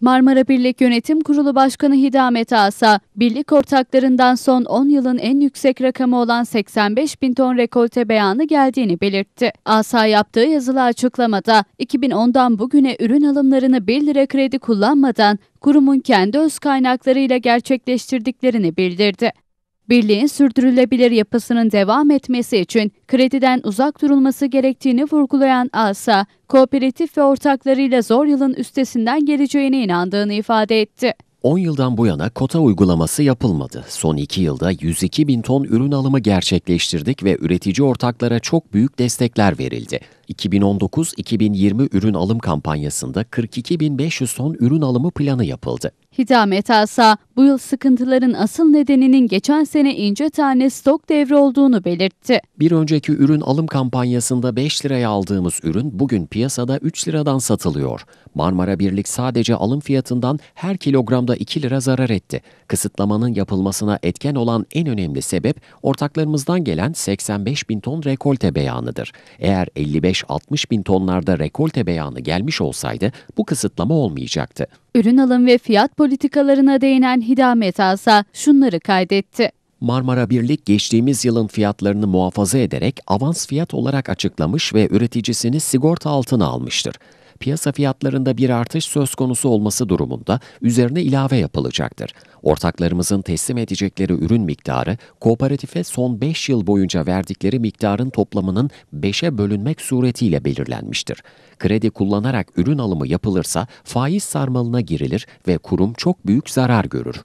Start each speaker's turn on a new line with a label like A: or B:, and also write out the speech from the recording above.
A: Marmara Birlik Yönetim Kurulu Başkanı Hidamet Asa, birlik ortaklarından son 10 yılın en yüksek rakamı olan 85 bin ton rekolte beyanı geldiğini belirtti. Asa yaptığı yazılı açıklamada 2010'dan bugüne ürün alımlarını 1 lira kredi kullanmadan kurumun kendi öz kaynaklarıyla gerçekleştirdiklerini bildirdi birliğin sürdürülebilir yapısının devam etmesi için krediden uzak durulması gerektiğini vurgulayan ASA, kooperatif ve ortaklarıyla zor yılın üstesinden geleceğine inandığını ifade etti.
B: 10 yıldan bu yana kota uygulaması yapılmadı. Son 2 yılda 102 bin ton ürün alımı gerçekleştirdik ve üretici ortaklara çok büyük destekler verildi. 2019-2020 ürün alım kampanyasında 42.500 ton ürün alımı planı yapıldı.
A: Hidamet Asa, bu yıl sıkıntıların asıl nedeninin geçen sene ince tane stok devri olduğunu belirtti.
B: Bir önceki ürün alım kampanyasında 5 liraya aldığımız ürün bugün piyasada 3 liradan satılıyor. Marmara Birlik sadece alım fiyatından her kilogramda 2 lira zarar etti. Kısıtlamanın yapılmasına etken olan en önemli sebep ortaklarımızdan gelen 85 bin ton rekolte beyanıdır. Eğer 55-60 bin tonlarda rekolte beyanı gelmiş olsaydı bu kısıtlama olmayacaktı.
A: Ürün alım ve fiyat politikalarına değinen Hidamet Asa şunları kaydetti.
B: Marmara Birlik geçtiğimiz yılın fiyatlarını muhafaza ederek avans fiyat olarak açıklamış ve üreticisini sigorta altına almıştır piyasa fiyatlarında bir artış söz konusu olması durumunda üzerine ilave yapılacaktır. Ortaklarımızın teslim edecekleri ürün miktarı kooperatife son 5 yıl boyunca verdikleri miktarın toplamının 5'e bölünmek suretiyle belirlenmiştir. Kredi kullanarak ürün alımı yapılırsa faiz sarmalına girilir ve kurum çok büyük zarar görür.